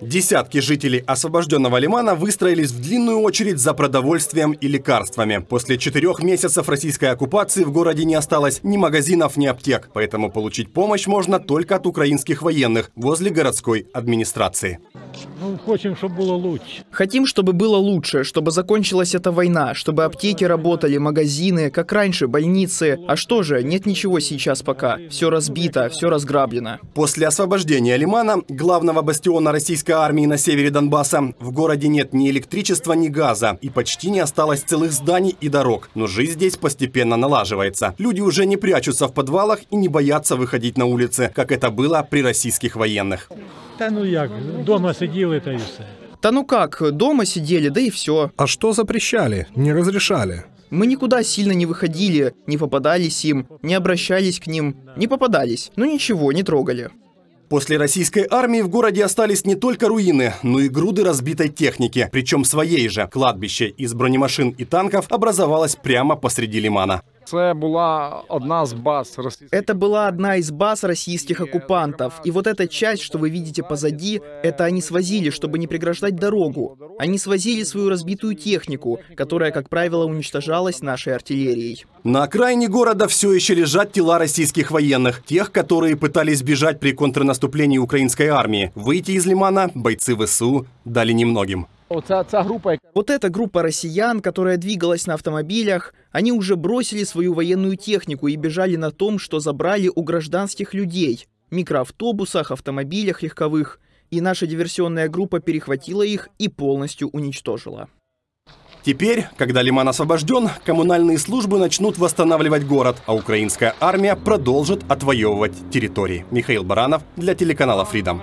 Десятки жителей освобожденного лимана выстроились в длинную очередь за продовольствием и лекарствами. После четырех месяцев российской оккупации в городе не осталось ни магазинов, ни аптек, поэтому получить помощь можно только от украинских военных возле городской администрации. Ну, хотим, чтобы было лучше. Хотим, чтобы было лучше, чтобы закончилась эта война, чтобы аптеки работали, магазины, как раньше, больницы. А что же, нет ничего сейчас пока. Все разбито, все разграблено. После освобождения Лимана, главного бастиона России российской армии на севере Донбасса. В городе нет ни электричества, ни газа. И почти не осталось целых зданий и дорог. Но жизнь здесь постепенно налаживается. Люди уже не прячутся в подвалах и не боятся выходить на улицы, как это было при российских военных. Да ну як, дома сидел это и все. Да ну как, дома сидели, да и все. А что запрещали, не разрешали? Мы никуда сильно не выходили, не попадались им, не обращались к ним, не попадались, Ну ничего не трогали. После российской армии в городе остались не только руины, но и груды разбитой техники, причем своей же. Кладбище из бронемашин и танков образовалось прямо посреди лимана была одна из баз Это была одна из баз российских оккупантов. И вот эта часть, что вы видите позади, это они свозили, чтобы не преграждать дорогу. Они свозили свою разбитую технику, которая, как правило, уничтожалась нашей артиллерией. На окраине города все еще лежат тела российских военных, тех, которые пытались бежать при контрнаступлении украинской армии. Выйти из лимана бойцы ВСУ дали немногим. Вот эта группа россиян, которая двигалась на автомобилях, они уже бросили свою военную технику и бежали на том, что забрали у гражданских людей – микроавтобусах, автомобилях легковых. И наша диверсионная группа перехватила их и полностью уничтожила. Теперь, когда Лиман освобожден, коммунальные службы начнут восстанавливать город, а украинская армия продолжит отвоевывать территории. Михаил Баранов для телеканала Freedom.